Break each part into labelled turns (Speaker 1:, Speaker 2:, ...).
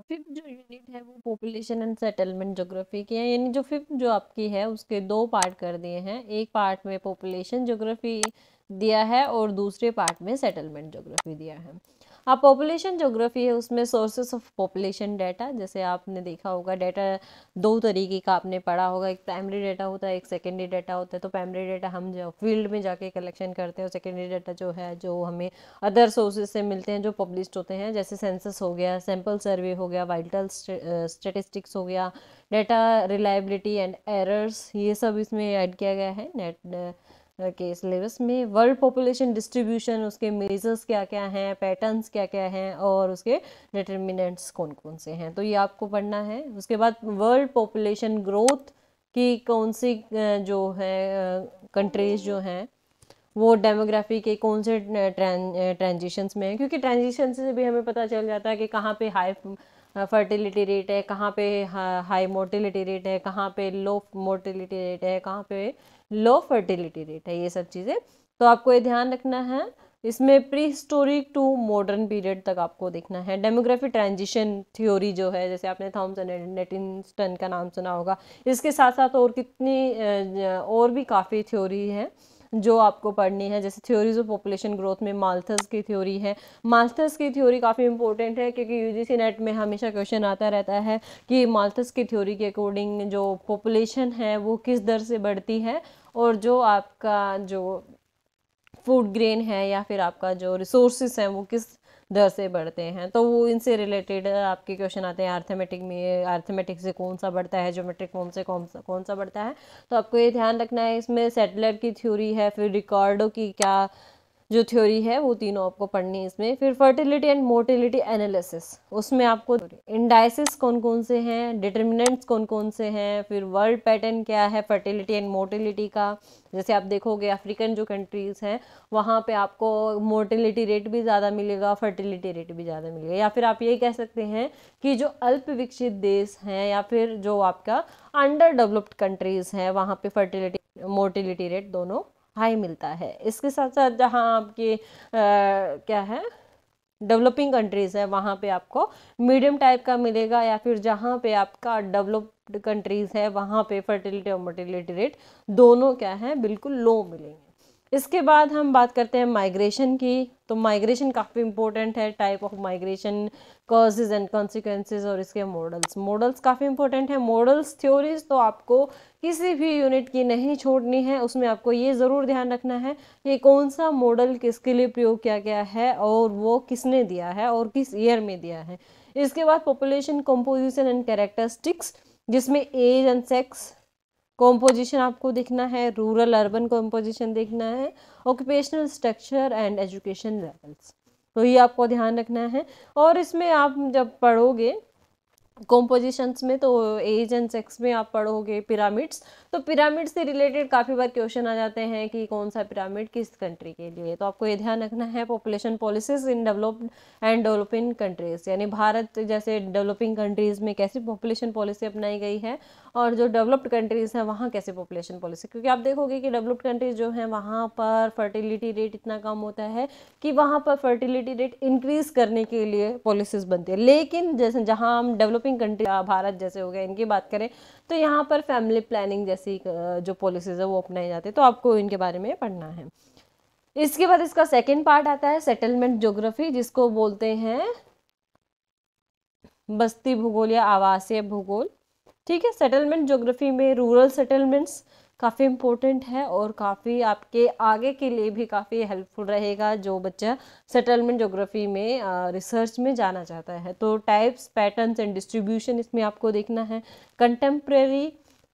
Speaker 1: fifth जो unit है वो पॉपुलेशन एंड सेटलमेंट जोग्राफी की है यानी जो फिफ्थ जो आपकी है उसके दो पार्ट कर दिए हैं एक पार्ट में पॉपुलेशन जोग्राफी दिया है और दूसरे पार्ट में सेटलमेंट जोग्राफी दिया है आप पॉपुलेशन जोग्राफी है उसमें सोर्सेस ऑफ पॉपुलेशन डाटा जैसे आपने देखा होगा डाटा दो तरीके का आपने पढ़ा होगा एक प्राइमरी डाटा होता है एक सेकेंडरी डाटा होता है तो प्राइमरी डाटा हम जो फील्ड में जाके कलेक्शन करते हैं सेकेंडरी डाटा जो है जो हमें अदर सोर्सेज से मिलते हैं जो पब्लिश होते हैं जैसे सेंसस हो गया सैम्पल सर्वे हो गया वाइटल स्टेटिस्टिक्स हो गया डाटा रिलायबिलिटी एंड एरर्स ये सब इसमें ऐड किया गया है नेट के सिलेबस में वर्ल्ड पॉपुलेशन डिस्ट्रीब्यूशन उसके मेजर्स क्या क्या हैं पैटर्न्स क्या क्या हैं और उसके डिटर्मिनेंट्स कौन कौन से हैं तो ये आपको पढ़ना है उसके बाद वर्ल्ड पॉपुलेशन ग्रोथ की कौन सी जो है कंट्रीज़ जो हैं वो डेमोग्राफी के कौन से ट्रांजिशंस में हैं क्योंकि ट्रांजिशन से भी हमें पता चल जाता है कि कहाँ पर हाई फर्टिलिटी रेट है कहाँ पे हाई मोर्टिलिटी रेट है कहाँ पे लो मोर्टिलिटी रेट है कहाँ पे लो फर्टिलिटी रेट है ये सब चीज़ें तो आपको ये ध्यान रखना है इसमें prehistoric to modern period तक आपको देखना है डेमोग्राफी ट्रांजिशन थ्योरी जो है जैसे आपने थॉम्स एंड नेटिनस्टन का नाम सुना होगा इसके साथ साथ और कितनी और भी काफ़ी थ्योरी है जो आपको पढ़नी है जैसे थ्योरीज ऑफ पॉपुलेशन ग्रोथ में माल्थस की थ्योरी है माल्थस की थ्योरी काफ़ी इंपॉर्टेंट है क्योंकि यूजीसी नेट में हमेशा क्वेश्चन आता रहता है कि माल्थस की थ्योरी के अकॉर्डिंग जो पॉपुलेशन है वो किस दर से बढ़ती है और जो आपका जो फूड ग्रेन है या फिर आपका जो रिसोर्सेस हैं वो किस दर से बढ़ते हैं तो वो इनसे रिलेटेड आपके क्वेश्चन आते हैं आर्थमेटिक में आर्थमेटिक से कौन सा बढ़ता है ज्योमेट्रिक फॉर्म से कौन सा कौन सा बढ़ता है तो आपको ये ध्यान रखना है इसमें सेटलर की थ्योरी है फिर रिकॉर्डो की क्या जो थ्योरी है वो तीनों आपको पढ़नी है इसमें फिर फर्टिलिटी एंड मोर्टिलिटी एनालिसिस उसमें आपको इंडाइसिस कौन कौन से हैं डिटर्मिनेंट्स कौन कौन से हैं फिर वर्ल्ड पैटर्न क्या है फर्टिलिटी एंड मोर्टिलिटी का जैसे आप देखोगे अफ्रीकन जो कंट्रीज़ हैं वहाँ पे आपको मोर्टिलिटी रेट भी ज़्यादा मिलेगा फर्टिलिटी रेट भी ज़्यादा मिलेगा या फिर आप ये कह सकते हैं कि जो अल्प विकसित देश हैं या फिर जो आपका अंडर डेवलप्ड कंट्रीज़ हैं वहाँ पर फर्टिलिटी मोर्टिलिटी रेट दोनों हाई मिलता है इसके साथ साथ जहाँ आपके आ, क्या है डेवलपिंग कंट्रीज़ है वहाँ पे आपको मीडियम टाइप का मिलेगा या फिर जहाँ पे आपका डेवलप्ड कंट्रीज़ है वहाँ पे फर्टिलिटी और मोटिलिटी रेट दोनों क्या है बिल्कुल लो मिलेंगे इसके बाद हम बात करते हैं माइग्रेशन की तो माइग्रेशन काफ़ी इंपॉर्टेंट है type of migration causes and consequences और इसके मॉडल्स मॉडल्स काफ़ी इंपॉर्टेंट है मॉडल्स थ्योरीज तो आपको किसी भी यूनिट की नहीं छोड़नी है उसमें आपको ये ज़रूर ध्यान रखना है कि कौन सा मॉडल किसके लिए प्रयोग किया गया है और वो किसने दिया है और किस ईयर में दिया है इसके बाद पॉपुलेशन कंपोजिशन एंड कैरेक्टरिस्टिक्स जिसमें एज एंड सेक्स कॉम्पोजिशन आपको देखना है रूरल अर्बन कॉम्पोजिशन देखना है occupational structure and education levels तो ये आपको ध्यान रखना है और इसमें आप जब पढ़ोगे कॉम्पोजिशंस में तो एज एंड सेक्स में आप पढ़ोगे पिरामिड्स तो पिरामिड से रिलेटेड काफ़ी बार क्वेश्चन आ जाते हैं कि कौन सा पिरामिड किस कंट्री के लिए तो आपको ये ध्यान रखना है population policies in developed and developing countries यानी भारत जैसे डेवलपिंग कंट्रीज़ में कैसी पॉपुलेशन पॉलिसी अपनाई गई है और जो डेवलप्ड कंट्रीज़ हैं वहाँ कैसे पॉपुलेशन पॉलिसी क्योंकि आप देखोगे कि डेवलप्ड कंट्रीज़ जो हैं वहाँ पर फर्टिलिटी रेट इतना कम होता है कि वहाँ पर फर्टिलिटी रेट इंक्रीज़ करने के लिए पॉलिसीज़ बनती है लेकिन जैसे जहाँ हम डेवलपिंग कंट्री भारत जैसे हो गया इनकी बात करें तो यहाँ पर फैमिली प्लानिंग जैसी जो पॉलिसीज़ है वो अपनाई जाती है तो आपको इनके बारे में पढ़ना है इसके बाद इसका सेकेंड पार्ट आता है सेटलमेंट जोग्राफी जिसको बोलते हैं बस्ती भूगोल या आवासीय भूगोल ठीक है सेटलमेंट जोग्राफी में रूरल सेटलमेंट्स काफ़ी इम्पोर्टेंट है और काफ़ी आपके आगे के लिए भी काफ़ी हेल्पफुल रहेगा जो बच्चा सेटलमेंट जोग्राफी में रिसर्च में जाना चाहता है तो टाइप्स पैटर्न्स एंड डिस्ट्रीब्यूशन इसमें आपको देखना है contemporary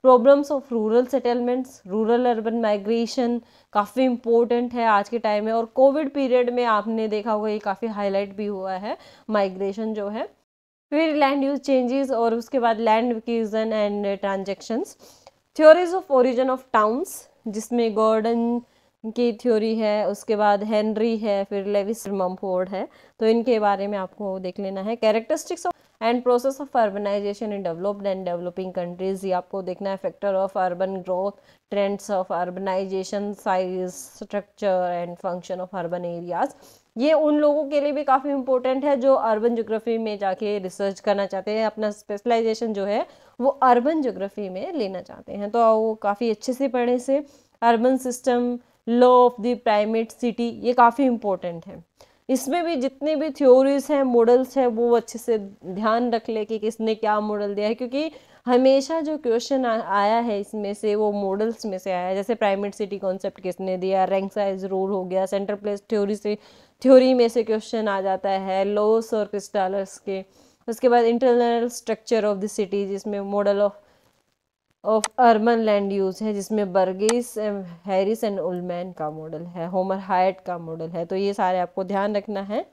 Speaker 1: problems of rural settlements rural urban migration काफ़ी इम्पोर्टेंट है आज के टाइम में और कोविड पीरियड में आपने देखा होगा ये काफ़ी हाईलाइट भी हुआ है माइग्रेशन जो है फिर लैंड यूज चेंजेस और उसके बाद लैंड विकीजन and transactions theories of origin of towns जिसमें गॉर्डन की थ्योरी है उसके बाद हेनरी है फिर लेविस मम्फोर्ड है तो इनके बारे में आपको देख लेना है characteristics of and process of urbanization in developed and developing countries ये आपको देखना है factor of urban growth trends of urbanization size structure and function of urban areas ये उन लोगों के लिए भी काफ़ी इम्पोर्टेंट है जो अर्बन जोग्राफी में जाके रिसर्च करना चाहते हैं अपना स्पेशलाइजेशन जो है वो अर्बन जोग्राफी में लेना चाहते हैं तो वो काफ़ी अच्छे से पढ़े से urban system law of the primate city ये काफ़ी इम्पोर्टेंट है इसमें भी जितने भी थ्योरीज हैं मॉडल्स हैं वो अच्छे से ध्यान रख ले कि किसने क्या मॉडल दिया है क्योंकि हमेशा जो क्वेश्चन आया है इसमें से वो मॉडल्स में से आया है जैसे प्राइमेट सिटी कॉन्सेप्ट किसने दिया रैंक साइज रूल हो गया सेंटर प्लेस थ्योरी से थ्योरी में से क्वेश्चन आ जाता है लोस और क्रिस्टालस के उसके बाद internal structure of the city जिसमें model of of urban land use है जिसमें बर्गिस हैरिस एंड उलमैन का मॉडल है होमर हाइट का मॉडल है तो ये सारे आपको ध्यान रखना है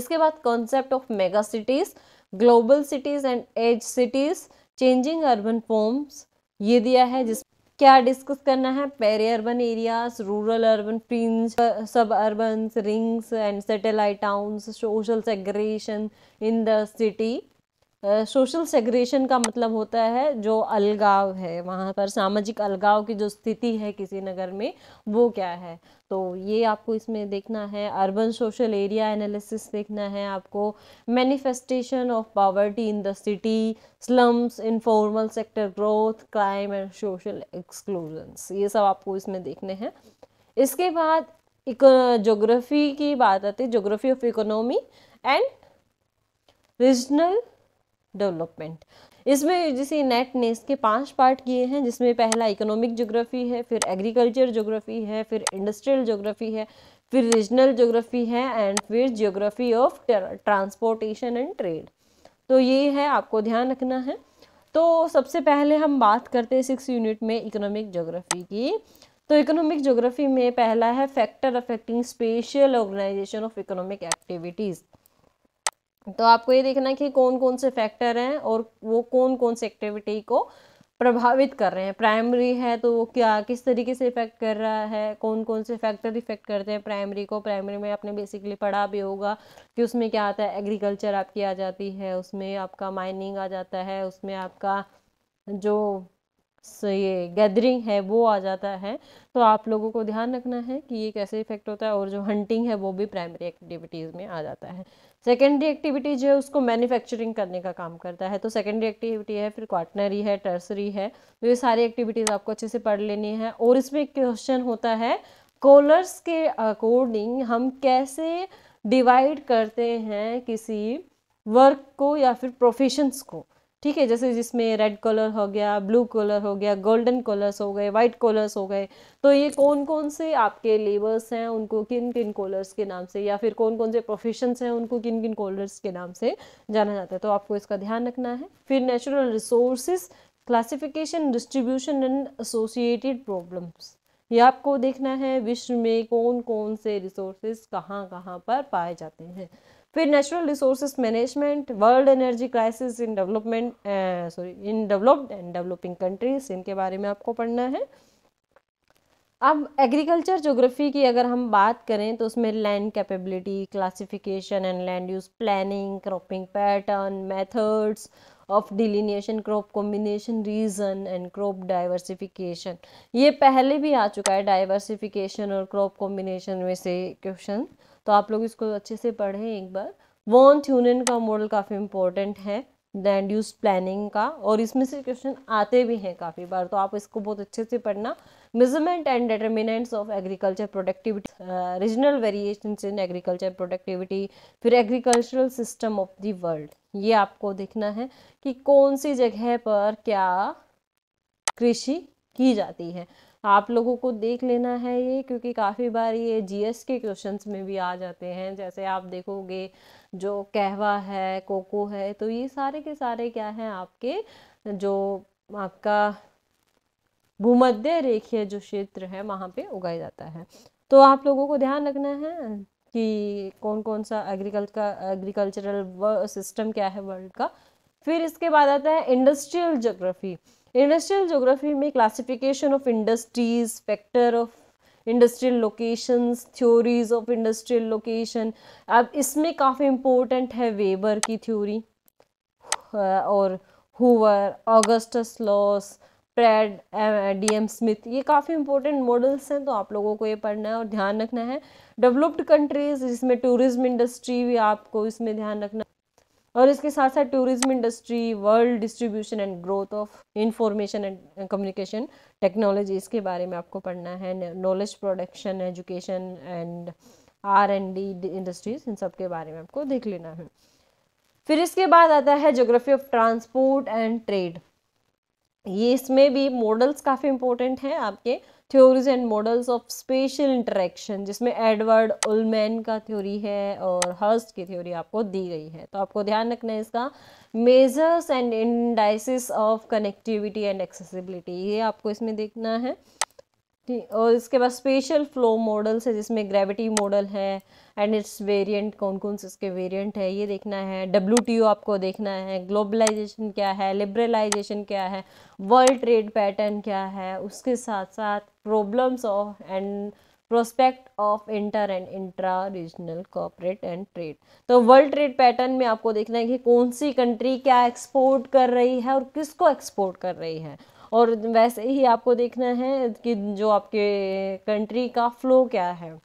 Speaker 1: इसके बाद concept of mega cities global cities and edge cities changing urban forms ये दिया है जिस क्या डिस्कस करना है peri urban areas rural urban fringe suburban rings and satellite towns social segregation in the city social segregation का मतलब होता है जो अलगाव है वहाँ पर सामाजिक अलगाव की जो स्थिति है किसी नगर में वो क्या है तो ये आपको इसमें देखना है अर्बन सोशल एरिया एनालिसिस देखना है आपको manifestation of poverty in the city slums informal sector growth crime and social exclusions ये सब आपको इसमें देखने हैं इसके बाद जोग्राफी की बात आती है geography of economy and regional development इसमें यूजीसी नेट ने इसके पांच पार्ट किए हैं जिसमें पहला इकोनॉमिक ज्योग्राफी है फिर एग्रीकल्चर ज्योग्राफी है फिर इंडस्ट्रियल ज्योग्राफी है फिर रीजनल ज्योग्राफी है एंड फिर geography of transportation and trade तो ये है आपको ध्यान रखना है तो सबसे पहले हम बात करते हैं सिक्स यूनिट में इकोनॉमिक ज्योग्राफी की तो इकोनॉमिक ज्योग्राफी में पहला है factor affecting spatial organization of economic activities तो आपको ये देखना है कि कौन कौन से फैक्टर हैं और वो कौन कौन से एक्टिविटी को प्रभावित कर रहे हैं प्राइमरी है तो वो क्या किस तरीके से इफेक्ट कर रहा है कौन कौन से फैक्टर इफेक्ट करते हैं प्राइमरी को प्राइमरी में आपने बेसिकली पढ़ा भी होगा कि उसमें क्या आता है एग्रीकल्चर आपकी आ जाती है उसमें आपका माइनिंग आ जाता है उसमें आपका जो ये गैदरिंग है वो आ जाता है तो आप लोगों को ध्यान रखना है कि ये कैसे इफेक्ट होता है और जो हंटिंग है वो भी प्राइमरी एक्टिविटीज़ में आ जाता है सेकेंडरी एक्टिविटी जो है उसको मैन्युफैक्चरिंग करने का काम करता है तो सेकेंडरी एक्टिविटी है फिर क्वार्टनरी है टर्सरी है तो ये सारी एक्टिविटीज़ आपको अच्छे से पढ़ लेनी है और इसमें एक क्वेश्चन होता है कोलर्स के अकॉर्डिंग हम कैसे डिवाइड करते हैं किसी वर्क को या फिर प्रोफेशंस को ठीक है जैसे जिसमें रेड कलर हो गया ब्लू कलर हो गया गोल्डन कलर्स हो गए वाइट कलर्स हो गए तो ये कौन कौन से आपके लेबर्स हैं उनको किन किन कलर्स के नाम से या फिर कौन कौन से प्रोफेशंस हैं उनको किन किन कलर्स के नाम से जाना जाता है तो आपको इसका ध्यान रखना है फिर natural resources classification distribution and associated problems ये आपको देखना है विश्व में कौन कौन से रिसोर्सेस कहाँ कहाँ पर पाए जाते हैं फिर natural resource management world energy crisis in development sorry in developed and developing countries इनके बारे में आपको पढ़ना है अब एग्रीकल्चर जोग्राफी की अगर हम बात करें तो उसमें land capability classification and land use planning cropping pattern methods of delineation crop combination region and crop diversification ये पहले भी आ चुका है डाइवर्सिफिकेशन और क्रॉप कॉम्बिनेशन में से क्वेश्चन तो आप लोग इसको अच्छे से पढ़ें एक बार वॉन यूनियन का मॉडल काफ़ी इंपॉर्टेंट है लैंड यूज प्लानिंग का और इसमें से क्वेश्चन आते भी हैं काफ़ी बार तो आप इसको बहुत अच्छे से पढ़ना measurement and determinants of agriculture productivity regional variation in agriculture productivity फिर agricultural system of the world ये आपको देखना है कि कौन सी जगह पर क्या कृषि की जाती है आप लोगों को देख लेना है ये क्योंकि काफ़ी बार ये जीएस के क्वेश्चंस में भी आ जाते हैं जैसे आप देखोगे जो कहवा है कोको है तो ये सारे के सारे क्या हैं आपके जो आपका भूमध्य रेखीय जो क्षेत्र है वहाँ पे उगाया जाता है तो आप लोगों को ध्यान रखना है कि कौन कौन सा एग्रीकल का एग्रीकल्चरल सिस्टम क्या है वर्ल्ड का फिर इसके बाद आता है इंडस्ट्रियल जोग्राफी इंडस्ट्रियल जोग्राफी में classification of industries factor of industrial locations theories of industrial location अब इसमें काफ़ी इम्पोर्टेंट है वेबर की थ्योरी और Hoover Augustus Losch Pred D M Smith ये काफ़ी इंपॉर्टेंट मॉडल्स हैं तो आप लोगों को ये पढ़ना है और ध्यान रखना है डेवलप्ड कंट्रीज जिसमें टूरिज्म इंडस्ट्री भी आपको इसमें ध्यान रखना और इसके साथ साथ tourism industry world distribution and growth of information and communication technology इसके बारे में आपको पढ़ना है knowledge production education and R and D industries इन सब के बारे में आपको देख लेना है फिर इसके बाद आता है geography of transport and trade ये इसमें भी मॉडल्स काफ़ी इंपॉर्टेंट हैं आपके theories and models of spatial interaction जिसमें एडवर्ड उलमैन का थ्योरी है और हर्स्ट की थ्योरी आपको दी गई है तो आपको ध्यान रखना है इसका measures and indices of connectivity and accessibility ये आपको इसमें देखना है ठीक और इसके बाद स्पेशल फ्लो मॉडल्स है जिसमें ग्रेविटी मॉडल है एंड इट्स वेरिएंट कौन कौन से इसके वेरिएंट है ये देखना है डब्ल्यू आपको देखना है ग्लोबलाइजेशन क्या है लिबरलाइजेशन क्या है वर्ल्ड ट्रेड पैटर्न क्या है उसके साथ साथ problems of and prospect of inter and intra regional cooperation and trade तो वर्ल्ड ट्रेड पैटर्न में आपको देखना है कि कौन सी कंट्री क्या एक्सपोर्ट कर रही है और किसको एक्सपोर्ट कर रही है और वैसे ही आपको देखना है कि जो आपके कंट्री का फ़्लो क्या है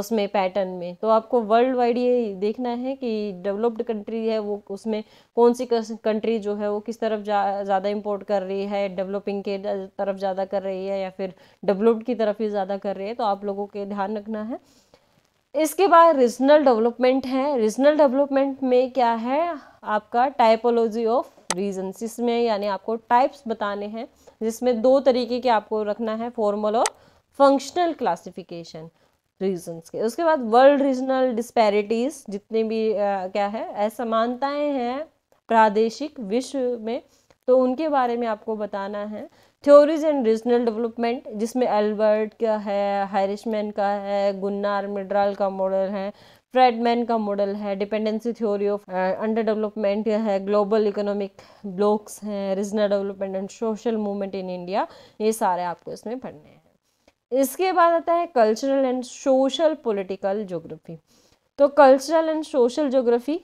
Speaker 1: उसमें पैटर्न में तो आपको वर्ल्ड वाइड ये देखना है कि डेवलप्ड कंट्री है वो उसमें कौन सी कंट्री जो है वो किस तरफ जा ज़्यादा इंपोर्ट कर रही है डेवलपिंग के तरफ ज़्यादा कर रही है या फिर डेवलप्ड की तरफ ही ज़्यादा कर रही है तो आप लोगों के ध्यान रखना है इसके बाद रीजनल डेवलपमेंट है रीजनल डेवलपमेंट में क्या है आपका टाइपोलॉजी ऑफ रीजन इसमें यानी आपको टाइप्स बताने हैं जिसमें दो तरीके के आपको रखना है फॉर्मल और फंक्शनल क्लासिफिकेशन रीजंस के उसके बाद वर्ल्ड रीजनल डिस्पैरिटीज़ जितने भी आ, क्या है असमानताएं हैं प्रादेशिक विश्व में तो उनके बारे में आपको बताना है थ्योरीज एंड रीजनल डेवलपमेंट जिसमें एल्बर्ट का है हैरिशमैन का है गुन्नार मिड्राल का मॉडल है फ्रेडमैन का मॉडल है dependency theory of under development है ग्लोबल इकोनॉमिक ब्लॉक्स हैं regional development and social movement in India ये सारे आपको इसमें पढ़ने हैं इसके बाद आता है cultural and social political geography तो कल्चरल एंड सोशल ज्योग्राफी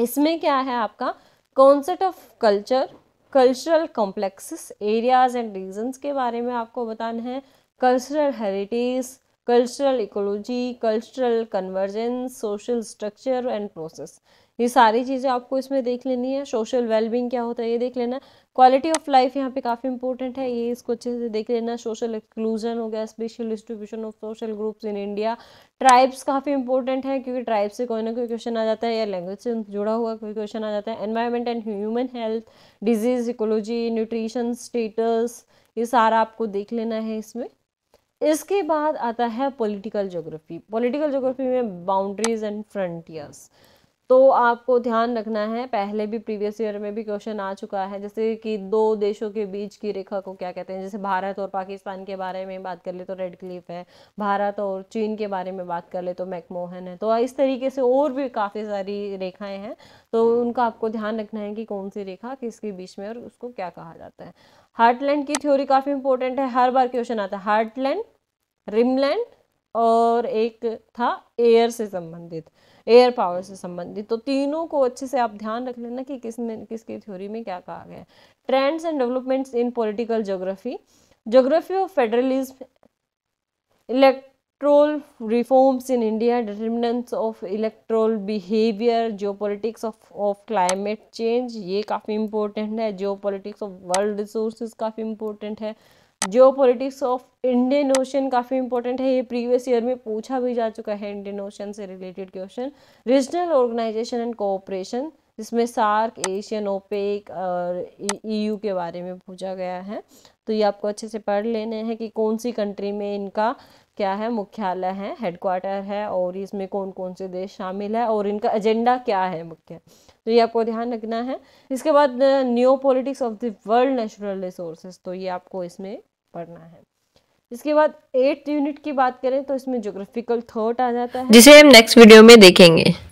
Speaker 1: इसमें क्या है आपका concept of culture cultural complexes areas and regions के बारे में आपको बताना है cultural heritage cultural ecology cultural convergence social structure and process ये सारी चीज़ें आपको इसमें देख लेनी है सोशल वेलबींग क्या होता है ये देख लेना क्वालिटी ऑफ लाइफ यहाँ पे काफ़ी इंपॉर्टेंट है ये इसको अच्छे से देख लेना सोशल एक्सक्लूजन हो गया spatial distribution of social groups in India tribes काफ़ी इंपॉर्टेंट है क्योंकि ट्राइब्स से कोई ना कोई क्वेश्चन आ जाता है या लैंग्वेज से जुड़ा हुआ कोई क्वेश्चन आ जाता है environment and human health disease ecology nutrition status ये सारा आपको देख लेना है इसमें इसके बाद आता है पॉलिटिकल ज्योग्राफी पॉलिटिकल ज्योग्राफी में बाउंड्रीज एंड फ्रंटियर्स तो आपको ध्यान रखना है पहले भी प्रीवियस ईयर में भी क्वेश्चन आ चुका है जैसे कि दो देशों के बीच की रेखा को क्या कहते हैं जैसे भारत और पाकिस्तान के बारे में बात कर ले तो रेड क्लिफ है भारत और चीन के बारे में बात कर ले तो मैकमोहन है तो इस तरीके से और भी काफ़ी सारी रेखाएँ हैं तो उनका आपको ध्यान रखना है कि कौन सी रेखा किसके बीच में और उसको क्या कहा जाता है हार्टलैंड की थ्योरी काफ़ी इंपॉर्टेंट है हर बार क्वेश्चन आता है हार्टलैंड रिमलैंड और एक था एयर से संबंधित एयर पावर से संबंधित तो तीनों को अच्छे से आप ध्यान रख लेना कि किसने किसकी थ्योरी में क्या कहा गया trends and developments in political geography geography of federalism electoral reforms in India determinants of electoral behaviour geopolitics of of climate change ये काफ़ी इंपॉर्टेंट है जियोपॉलिटिक्स ऑफ वर्ल्ड रिसोर्स काफ़ी इंपॉर्टेंट है जियोपॉलिटिक्स ऑफ इंडियन ओशन काफ़ी important है ये previous year में पूछा भी जा चुका है इंडियन ओशन से related question regional organization and cooperation जिसमें सार्क एशियन ओपेक और ईयू e- e के बारे में पूछा गया है तो ये आपको अच्छे से पढ़ लेने हैं कि कौन सी कंट्री में इनका क्या है मुख्यालय है हेडक्वार्टर है और इसमें कौन कौन से देश शामिल है और इनका एजेंडा क्या है मुख्य तो ये आपको ध्यान रखना है इसके बाद new politics of the world natural resources तो ये आपको इसमें पढ़ना है इसके बाद एट्थ यूनिट की बात करें तो इसमें जोग्राफिकल थॉट आ जाता है जिसे हम नेक्स्ट वीडियो में देखेंगे